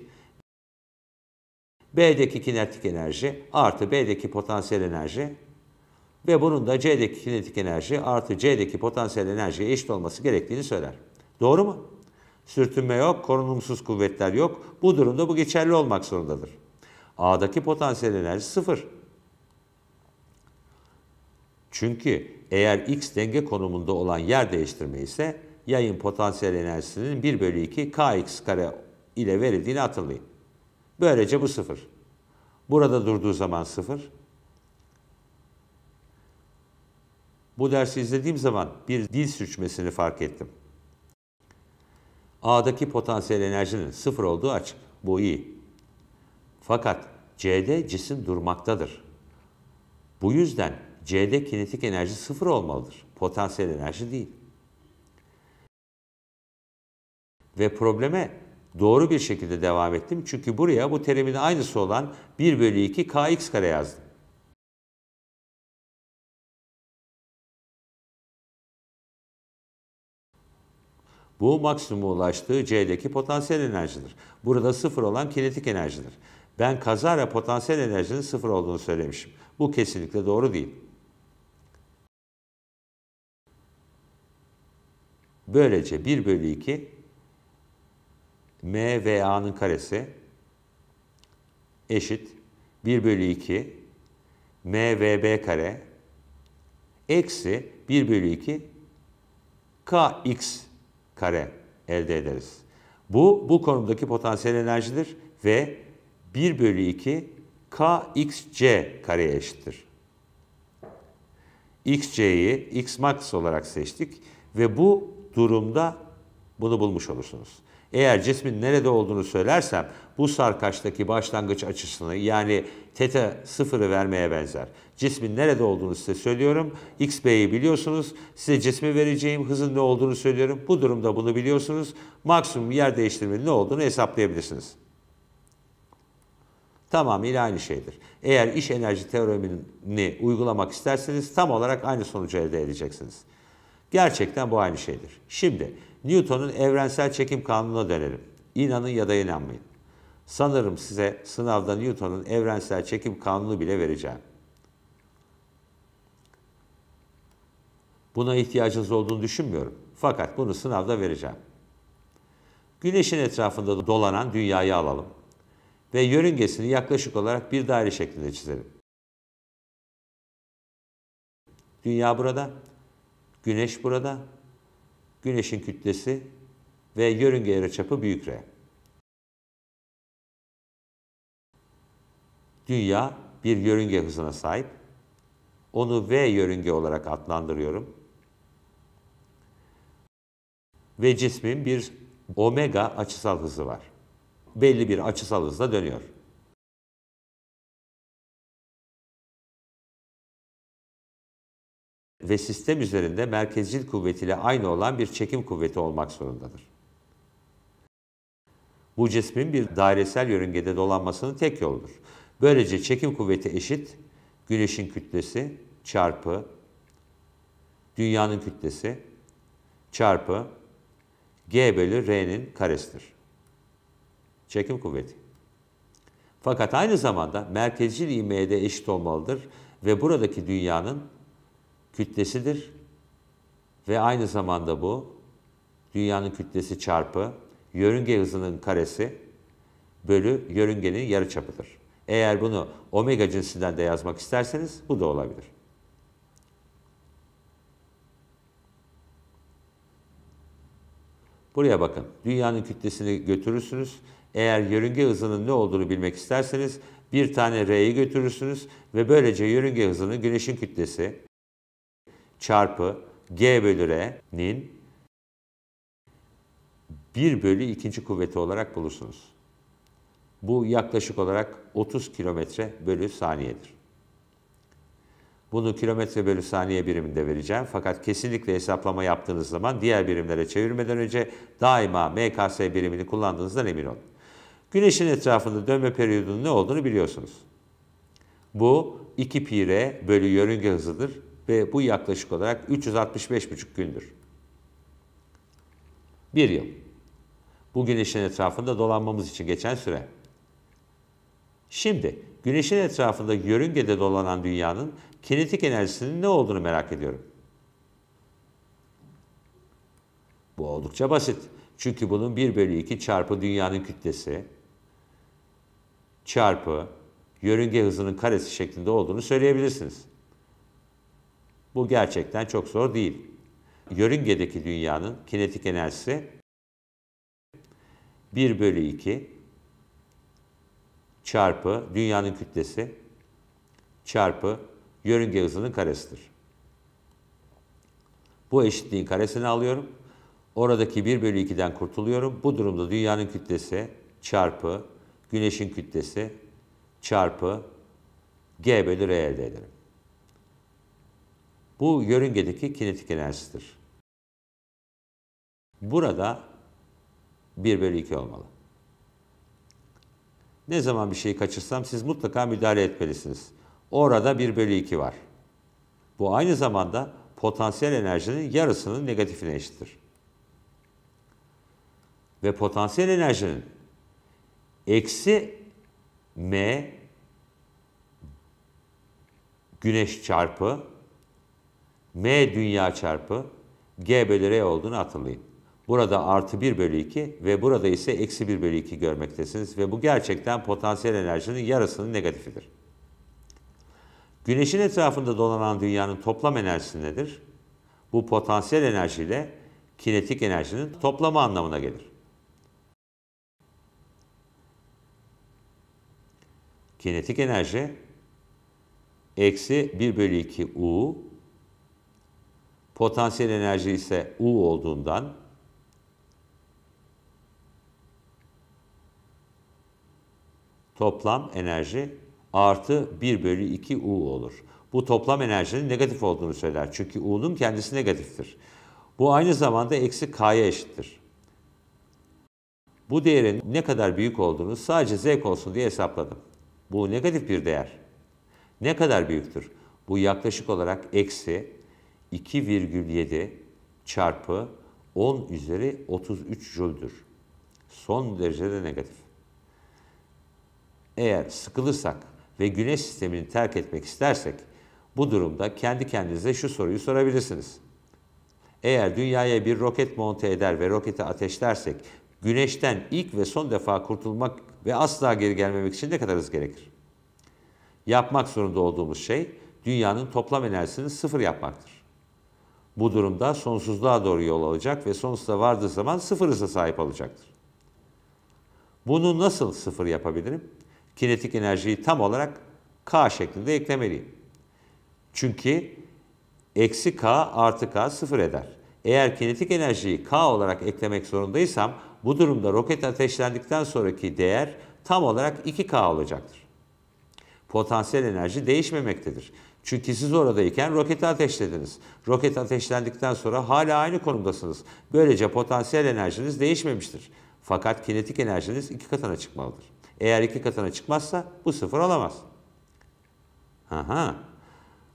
B'deki kinetik enerji artı B'deki potansiyel enerji ve bunun da C'deki kinetik enerji artı C'deki potansiyel enerjiye eşit olması gerektiğini söyler. Doğru mu? Sürtünme yok, korunumsuz kuvvetler yok. Bu durumda bu geçerli olmak zorundadır. A'daki potansiyel enerji sıfır. Çünkü eğer X denge konumunda olan yer değiştirme ise yayın potansiyel enerjisinin 1 bölü 2 Kx kare ile verildiğini hatırlayın. Böylece bu sıfır. Burada durduğu zaman sıfır. Bu dersi izlediğim zaman bir dil sürçmesini fark ettim. A'daki potansiyel enerjinin sıfır olduğu açık. Bu iyi. Fakat C'de cisim durmaktadır. Bu yüzden C'de kinetik enerji sıfır olmalıdır. Potansiyel enerji değil. Ve probleme doğru bir şekilde devam ettim. Çünkü buraya bu terimin aynısı olan 1 bölü 2 kx kare yazdım. Bu maksimum ulaştığı C'deki potansiyel enerjidir. Burada sıfır olan kinetik enerjidir. Ben kazara potansiyel enerjinin sıfır olduğunu söylemişim. Bu kesinlikle doğru değil. Böylece 1 bölü 2 m ve a'nın karesi eşit 1 bölü 2 m ve b kare eksi 1 bölü 2 kx kare elde ederiz. Bu, bu konumdaki potansiyel enerjidir ve 1 bölü 2 kxc kareye eşittir. xc'yi x max olarak seçtik ve bu durumda bunu bulmuş olursunuz. Eğer cismin nerede olduğunu söylersem bu sarkaçtaki başlangıç açısını yani teta sıfırı vermeye benzer. Cismin nerede olduğunu size söylüyorum. x, XB'yi biliyorsunuz. Size cismi vereceğim. Hızın ne olduğunu söylüyorum. Bu durumda bunu biliyorsunuz. Maksimum yer değiştirmenin ne olduğunu hesaplayabilirsiniz. Tamamıyla aynı şeydir. Eğer iş enerji teoremini uygulamak isterseniz tam olarak aynı sonucu elde edeceksiniz. Gerçekten bu aynı şeydir. Şimdi Newton'un evrensel çekim kanununa dönelim. İnanın ya da inanmayın. Sanırım size sınavda Newton'un evrensel çekim kanunu bile vereceğim. Buna ihtiyacınız olduğunu düşünmüyorum. Fakat bunu sınavda vereceğim. Güneşin etrafında dolanan dünyayı alalım ve yörüngesini yaklaşık olarak bir daire şeklinde çizelim. Dünya burada, Güneş burada. Güneşin kütlesi ve yörünge yarıçapı büyük R. Dünya bir yörünge hızına sahip. Onu V yörünge olarak adlandırıyorum. Ve cismin bir omega açısal hızı var. Belli bir açısal hızla dönüyor. ve sistem üzerinde merkezcil kuvvetiyle aynı olan bir çekim kuvveti olmak zorundadır. Bu cismin bir dairesel yörüngede dolanmasının tek yoludur. Böylece çekim kuvveti eşit güneşin kütlesi çarpı dünyanın kütlesi çarpı g bölü r'nin karesidir. Çekim kuvveti. Fakat aynı zamanda merkezcil ivmeye de eşit olmalıdır ve buradaki dünyanın kütlesidir. Ve aynı zamanda bu dünyanın kütlesi çarpı yörünge hızının karesi bölü yörüngenin yarıçapıdır. Eğer bunu omega cinsinden de yazmak isterseniz bu da olabilir. Buraya bakın. Dünyanın kütlesini götürürsünüz. Eğer yörünge hızının ne olduğunu bilmek isterseniz bir tane R'yi götürürsünüz ve böylece yörünge hızını güneşin kütlesi çarpı g bölü r'nin 1 bölü ikinci kuvveti olarak bulursunuz. Bu yaklaşık olarak 30 kilometre bölü saniyedir. Bunu kilometre bölü saniye biriminde vereceğim. Fakat kesinlikle hesaplama yaptığınız zaman diğer birimlere çevirmeden önce daima MKS birimini kullandığınızdan emin olun. Güneşin etrafında dönme periyodunun ne olduğunu biliyorsunuz. Bu 2 pi r bölü yörünge hızıdır ve bu yaklaşık olarak 365,5 gündür. Bir yıl. Bu güneşin etrafında dolanmamız için geçen süre. Şimdi güneşin etrafında yörüngede dolanan dünyanın kinetik enerjisinin ne olduğunu merak ediyorum. Bu oldukça basit. Çünkü bunun 1 bölü 2 çarpı dünyanın kütlesi çarpı yörünge hızının karesi şeklinde olduğunu söyleyebilirsiniz. Bu gerçekten çok zor değil. Yörüngedeki dünyanın kinetik enerjisi 1 bölü 2 çarpı dünyanın kütlesi çarpı yörünge hızının karesidir. Bu eşitliğin karesini alıyorum. Oradaki 1 bölü 2'den kurtuluyorum. Bu durumda dünyanın kütlesi çarpı güneşin kütlesi çarpı g bölü r elde ederim. Bu yörüngedeki kinetik enerjisidir. Burada 1 bölü 2 olmalı. Ne zaman bir şeyi kaçırsam siz mutlaka müdahale etmelisiniz. Orada 1 bölü 2 var. Bu aynı zamanda potansiyel enerjinin yarısının negatifine eşittir. Ve potansiyel enerjinin eksi m güneş çarpı M dünya çarpı G bölü R olduğunu hatırlayın. Burada artı 1 bölü 2 ve burada ise eksi 1 bölü 2 görmektesiniz ve bu gerçekten potansiyel enerjinin yarısının negatifidir. Güneşin etrafında dolanan dünyanın toplam enerjisi nedir? Bu potansiyel enerji ile kinetik enerjinin toplamı anlamına gelir. Kinetik enerji eksi 1 bölü 2 U Potansiyel enerji ise U olduğundan toplam enerji artı 1 bölü 2 U olur. Bu toplam enerjinin negatif olduğunu söyler. Çünkü U'nun kendisi negatiftir. Bu aynı zamanda eksi K'ya eşittir. Bu değerin ne kadar büyük olduğunu sadece zevk olsun diye hesapladım. Bu negatif bir değer. Ne kadar büyüktür? Bu yaklaşık olarak eksi 2,7 çarpı 10 üzeri 33 jüldür. Son derecede negatif. Eğer sıkılırsak ve güneş sistemini terk etmek istersek bu durumda kendi kendinize şu soruyu sorabilirsiniz. Eğer dünyaya bir roket monte eder ve roketi ateşlersek güneşten ilk ve son defa kurtulmak ve asla geri gelmemek için ne kadar hız gerekir? Yapmak zorunda olduğumuz şey dünyanın toplam enerjisini sıfır yapmaktır. Bu durumda sonsuzluğa doğru yol alacak ve sonsuza vardığı zaman sıfır hıza sahip olacaktır. Bunu nasıl sıfır yapabilirim? Kinetik enerjiyi tam olarak K şeklinde eklemeliyim. Çünkü eksi K artı K sıfır eder. Eğer kinetik enerjiyi K olarak eklemek zorundaysam bu durumda roket ateşlendikten sonraki değer tam olarak 2K olacaktır. Potansiyel enerji değişmemektedir. Çünkü siz oradayken roketi ateşlediniz. Roket ateşlendikten sonra hala aynı konumdasınız. Böylece potansiyel enerjiniz değişmemiştir. Fakat kinetik enerjiniz iki katına çıkmalıdır. Eğer iki katına çıkmazsa bu sıfır olamaz. Aha.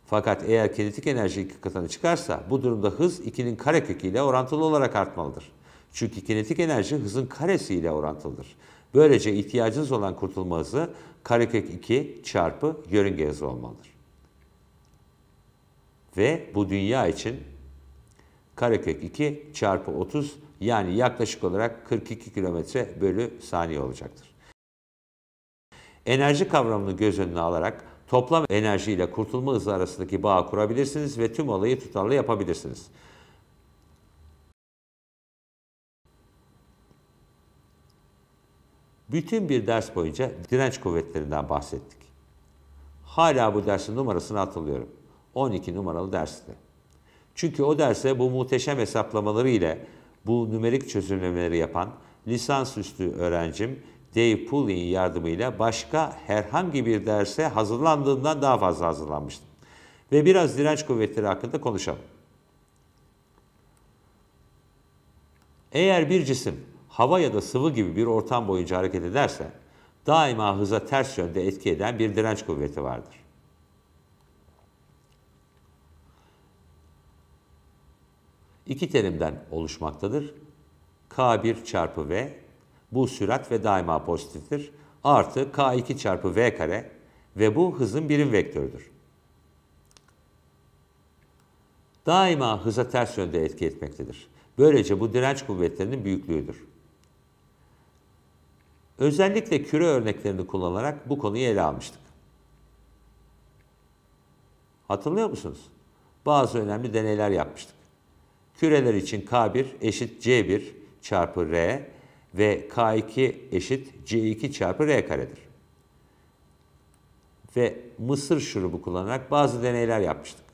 Fakat eğer kinetik enerji iki katına çıkarsa bu durumda hız 2'nin ile orantılı olarak artmalıdır. Çünkü kinetik enerji hızın karesi ile orantılıdır. Böylece ihtiyacınız olan kurtulma hızı karekök 2 çarpı yörünge hızı olmalıdır. Ve bu dünya için karekök 2 çarpı 30 yani yaklaşık olarak 42 kilometre bölü saniye olacaktır. Enerji kavramını göz önüne alarak toplam enerji ile kurtulma hızı arasındaki bağ kurabilirsiniz ve tüm olayı tutarlı yapabilirsiniz. Bütün bir ders boyunca direnç kuvvetlerinden bahsettik. Hala bu dersin numarasını hatırlıyorum. 12 numaralı derste. Çünkü o derse bu muhteşem hesaplamaları ile bu nümerik çözümlemeleri yapan lisansüstü öğrencim Dave Pulley'in yardımıyla başka herhangi bir derse hazırlandığından daha fazla hazırlanmıştım. Ve biraz direnç kuvvetleri hakkında konuşalım. Eğer bir cisim hava ya da sıvı gibi bir ortam boyunca hareket ederse daima hıza ters yönde etki eden bir direnç kuvveti vardır. iki terimden oluşmaktadır. K1 çarpı V, bu sürat ve daima pozitiftir. Artı K2 çarpı V kare ve bu hızın birim vektörüdür. Daima hıza ters yönde etki etmektedir. Böylece bu direnç kuvvetlerinin büyüklüğüdür. Özellikle küre örneklerini kullanarak bu konuyu ele almıştık. Hatırlıyor musunuz? Bazı önemli deneyler yapmıştık. Küreler için K1 eşit C1 çarpı R ve K2 eşit C2 çarpı R karedir. Ve mısır şurubu kullanarak bazı deneyler yapmıştık.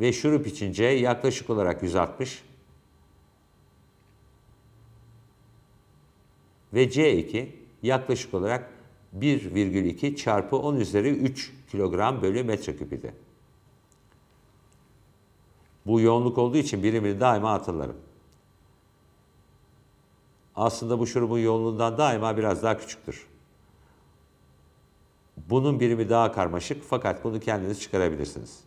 Ve şurup için C yaklaşık olarak 160 ve C2 yaklaşık olarak 1,2 çarpı 10 üzeri 3 kilogram bölü metreküp idi. Bu yoğunluk olduğu için birimini daima hatırlarım. Aslında bu şurubun yoğunluğundan daima biraz daha küçüktür. Bunun birimi daha karmaşık fakat bunu kendiniz çıkarabilirsiniz.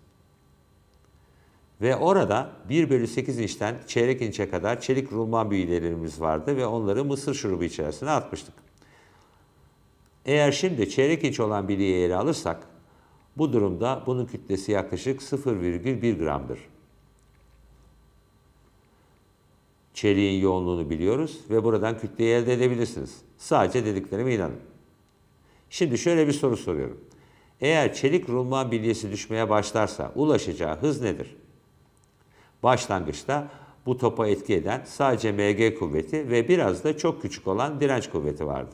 Ve orada 1 bölü 8 inçten çeyrek inçe kadar çelik rulman büyülerimiz vardı ve onları mısır şurubu içerisine atmıştık. Eğer şimdi çeyrek inç olan biliği ele alırsak, bu durumda bunun kütlesi yaklaşık 0,1 gramdır. çeliğin yoğunluğunu biliyoruz ve buradan kütleyi elde edebilirsiniz. Sadece dediklerime inanın. Şimdi şöyle bir soru soruyorum. Eğer çelik rulman bilyesi düşmeye başlarsa ulaşacağı hız nedir? Başlangıçta bu topa etki eden sadece MG kuvveti ve biraz da çok küçük olan direnç kuvveti vardı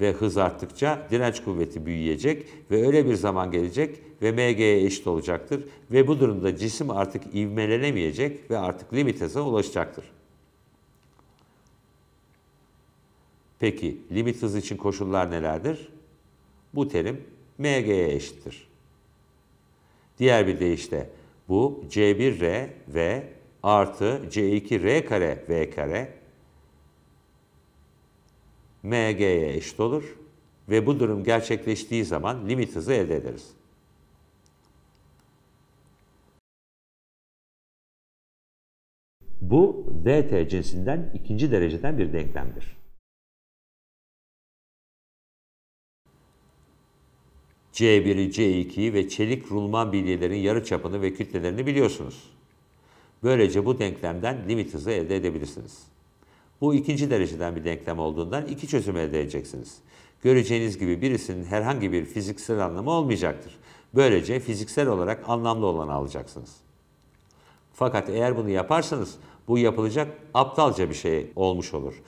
ve hız arttıkça direnç kuvveti büyüyecek ve öyle bir zaman gelecek ve MG'ye eşit olacaktır ve bu durumda cisim artık ivmelenemeyecek ve artık limit ulaşacaktır. Peki limit hız için koşullar nelerdir? Bu terim MG'ye eşittir. Diğer bir deyişle bu C1R ve artı C2R kare V kare MG'ye eşit olur ve bu durum gerçekleştiği zaman limit hızı elde ederiz. Bu VT cinsinden ikinci dereceden bir denklemdir. C1'i, C2'yi ve çelik rulman bilyelerin çapını ve kütlelerini biliyorsunuz. Böylece bu denklemden limit hızı elde edebilirsiniz. Bu ikinci dereceden bir denklem olduğundan iki çözüm elde edeceksiniz. Göreceğiniz gibi birisinin herhangi bir fiziksel anlamı olmayacaktır. Böylece fiziksel olarak anlamlı olanı alacaksınız. Fakat eğer bunu yaparsanız bu yapılacak aptalca bir şey olmuş olur.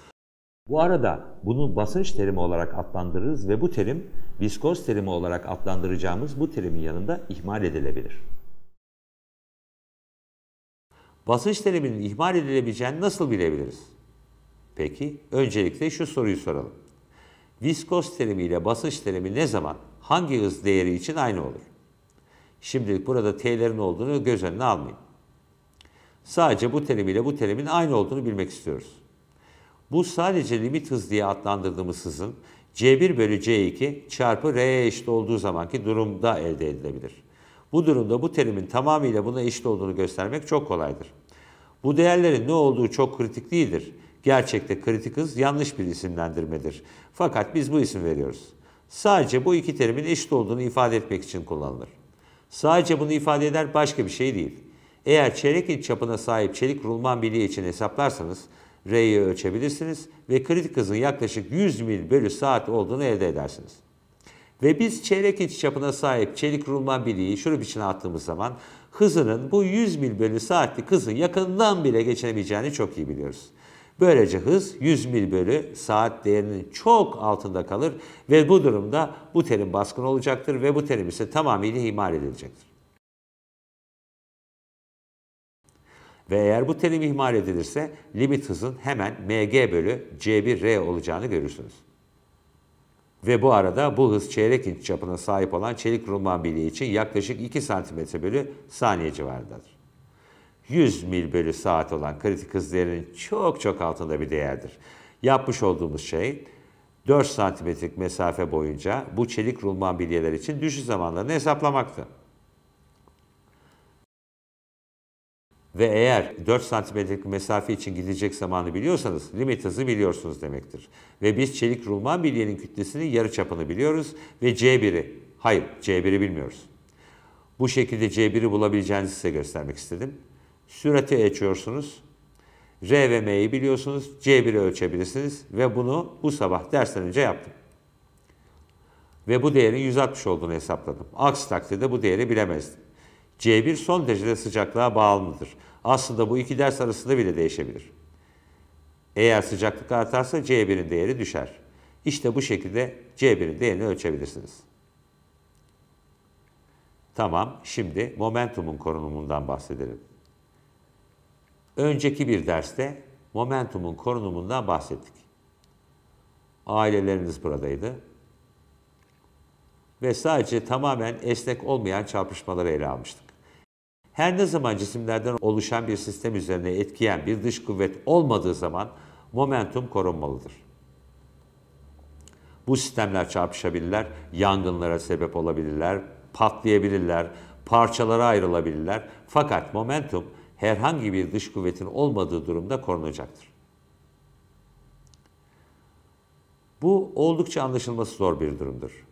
Bu arada bunu basınç terimi olarak adlandırırız ve bu terim viskoz terimi olarak adlandıracağımız bu terimin yanında ihmal edilebilir. Basınç teriminin ihmal edilebileceğini nasıl bilebiliriz? Peki öncelikle şu soruyu soralım. Viskoz terimi ile basınç terimi ne zaman hangi hız değeri için aynı olur? Şimdilik burada T'lerin olduğunu göz önüne almayın. Sadece bu terim ile bu terimin aynı olduğunu bilmek istiyoruz. Bu sadece limit hız diye adlandırdığımız hızın C1 bölü C2 çarpı R'ye eşit olduğu zamanki durumda elde edilebilir. Bu durumda bu terimin tamamıyla buna eşit olduğunu göstermek çok kolaydır. Bu değerlerin ne olduğu çok kritik değildir. Gerçekte kritik hız yanlış bir isimlendirmedir. Fakat biz bu isim veriyoruz. Sadece bu iki terimin eşit olduğunu ifade etmek için kullanılır. Sadece bunu ifade eder başka bir şey değil. Eğer çeyrek inç çapına sahip çelik rulman birliği için hesaplarsanız R'yi ölçebilirsiniz ve kritik hızın yaklaşık 100 mil bölü saat olduğunu elde edersiniz. Ve biz çeyrek inç çapına sahip çelik rulman birliği şu biçine attığımız zaman hızının bu 100 mil bölü saatlik hızın yakından bile geçemeyeceğini çok iyi biliyoruz. Böylece hız 100 mil bölü saat değerinin çok altında kalır ve bu durumda bu terim baskın olacaktır ve bu terim ise tamamıyla ihmal edilecektir. Ve eğer bu terim ihmal edilirse limit hızın hemen mg bölü c1r olacağını görürsünüz. Ve bu arada bu hız çeyrek inç çapına sahip olan çelik rulman bileği için yaklaşık 2 cm bölü saniye civarındadır. 100 mil bölü saat olan kritik hız değerinin çok çok altında bir değerdir. Yapmış olduğumuz şey 4 santimetrik mesafe boyunca bu çelik rulman bilyeler için düşüş zamanlarını hesaplamaktı. Ve eğer 4 santimetrik mesafe için gidecek zamanı biliyorsanız limit hızı biliyorsunuz demektir. Ve biz çelik rulman bilyenin kütlesinin yarı çapını biliyoruz ve C1'i, hayır C1'i bilmiyoruz. Bu şekilde C1'i bulabileceğinizi size göstermek istedim. Sürati ölçüyorsunuz. R ve M'yi biliyorsunuz. C1'i ölçebilirsiniz. Ve bunu bu sabah dersten önce yaptım. Ve bu değerin 160 olduğunu hesapladım. Aksi takdirde bu değeri bilemezdim. C1 son derecede sıcaklığa bağımlıdır. Aslında bu iki ders arasında bile değişebilir. Eğer sıcaklık artarsa C1'in değeri düşer. İşte bu şekilde C1'in değerini ölçebilirsiniz. Tamam, şimdi momentumun korunumundan bahsedelim. Önceki bir derste momentumun korunumundan bahsettik. Aileleriniz buradaydı. Ve sadece tamamen esnek olmayan çarpışmaları ele almıştık. Her ne zaman cisimlerden oluşan bir sistem üzerine etkiyen bir dış kuvvet olmadığı zaman momentum korunmalıdır. Bu sistemler çarpışabilirler, yangınlara sebep olabilirler, patlayabilirler, parçalara ayrılabilirler. Fakat momentum herhangi bir dış kuvvetin olmadığı durumda korunacaktır. Bu oldukça anlaşılması zor bir durumdur.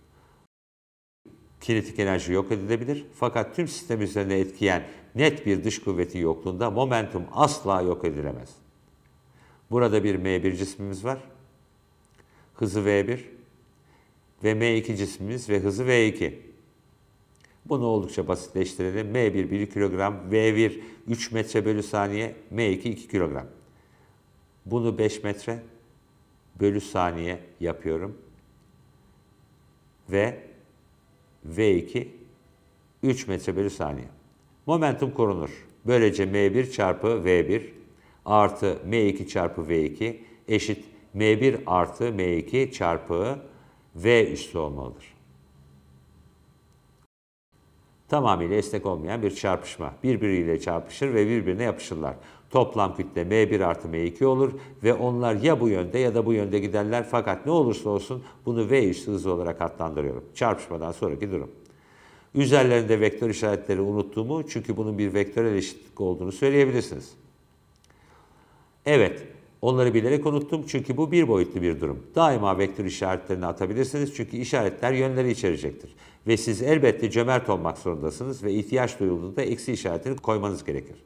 Kinetik enerji yok edilebilir fakat tüm sistem üzerinde etkiyen net bir dış kuvvetin yokluğunda momentum asla yok edilemez. Burada bir M1 cismimiz var. Hızı V1 ve M2 cismimiz ve hızı V2. Bunu oldukça basitleştirelim. M1 1 kilogram, V1 3 metre bölü saniye, M2 2 kilogram. Bunu 5 metre bölü saniye yapıyorum. Ve V2 3 metre bölü saniye. Momentum korunur. Böylece M1 çarpı V1 artı M2 çarpı V2 eşit M1 artı M2 çarpı V üssü olmalıdır tamamıyla esnek olmayan bir çarpışma. Birbiriyle çarpışır ve birbirine yapışırlar. Toplam kütle M1 artı M2 olur ve onlar ya bu yönde ya da bu yönde giderler fakat ne olursa olsun bunu V üstü hız olarak adlandırıyorum. Çarpışmadan sonraki durum. Üzerlerinde vektör işaretleri unuttuğumu çünkü bunun bir vektörel eşitlik olduğunu söyleyebilirsiniz. Evet, onları bilerek unuttum çünkü bu bir boyutlu bir durum. Daima vektör işaretlerini atabilirsiniz çünkü işaretler yönleri içerecektir. Ve siz elbette cömert olmak zorundasınız ve ihtiyaç duyulduğunda eksi işaretini koymanız gerekir.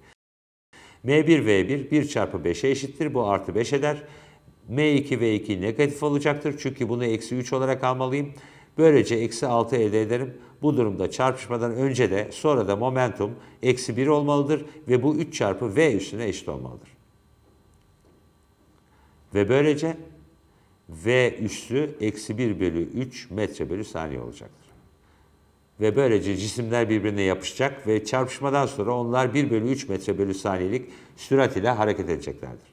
M1V1 1 çarpı 5'e eşittir. Bu artı 5 eder. M2V2 negatif olacaktır. Çünkü bunu eksi 3 olarak almalıyım. Böylece eksi 6 elde ederim. Bu durumda çarpışmadan önce de sonra da momentum eksi 1 olmalıdır ve bu 3 çarpı V üstüne eşit olmalıdır. Ve böylece V üssü eksi 1 bölü 3 metre bölü saniye olacaktır. Ve böylece cisimler birbirine yapışacak ve çarpışmadan sonra onlar 1 bölü 3 metre bölü saniyelik sürat ile hareket edeceklerdir.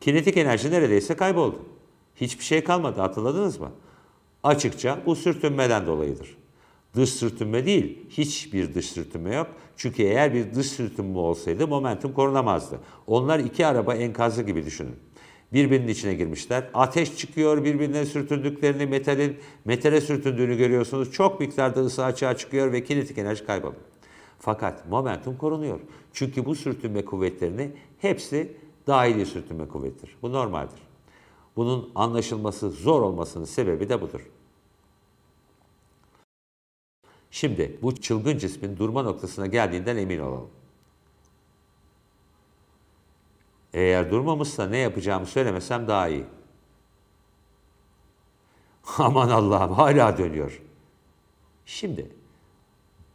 Kinetik enerji neredeyse kayboldu. Hiçbir şey kalmadı hatırladınız mı? Açıkça bu sürtünmeden dolayıdır. Dış sürtünme değil, hiçbir dış sürtünme yok. Çünkü eğer bir dış sürtünme olsaydı momentum korunamazdı. Onlar iki araba enkazı gibi düşünün birbirinin içine girmişler. Ateş çıkıyor birbirine sürtündüklerini, metalin metale sürtündüğünü görüyorsunuz. Çok miktarda ısı açığa çıkıyor ve kinetik enerji kayboluyor. Fakat momentum korunuyor. Çünkü bu sürtünme kuvvetlerini hepsi dahili sürtünme kuvvettir. Bu normaldir. Bunun anlaşılması zor olmasının sebebi de budur. Şimdi bu çılgın cismin durma noktasına geldiğinden emin olalım. Eğer durmamışsa ne yapacağımı söylemesem daha iyi. Aman Allah'ım hala dönüyor. Şimdi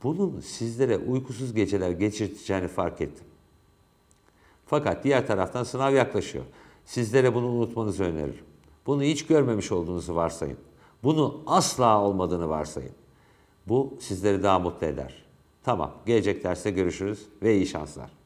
bunun sizlere uykusuz geceler geçirteceğini fark ettim. Fakat diğer taraftan sınav yaklaşıyor. Sizlere bunu unutmanızı öneririm. Bunu hiç görmemiş olduğunuzu varsayın. Bunu asla olmadığını varsayın. Bu sizleri daha mutlu eder. Tamam, gelecek derste görüşürüz ve iyi şanslar.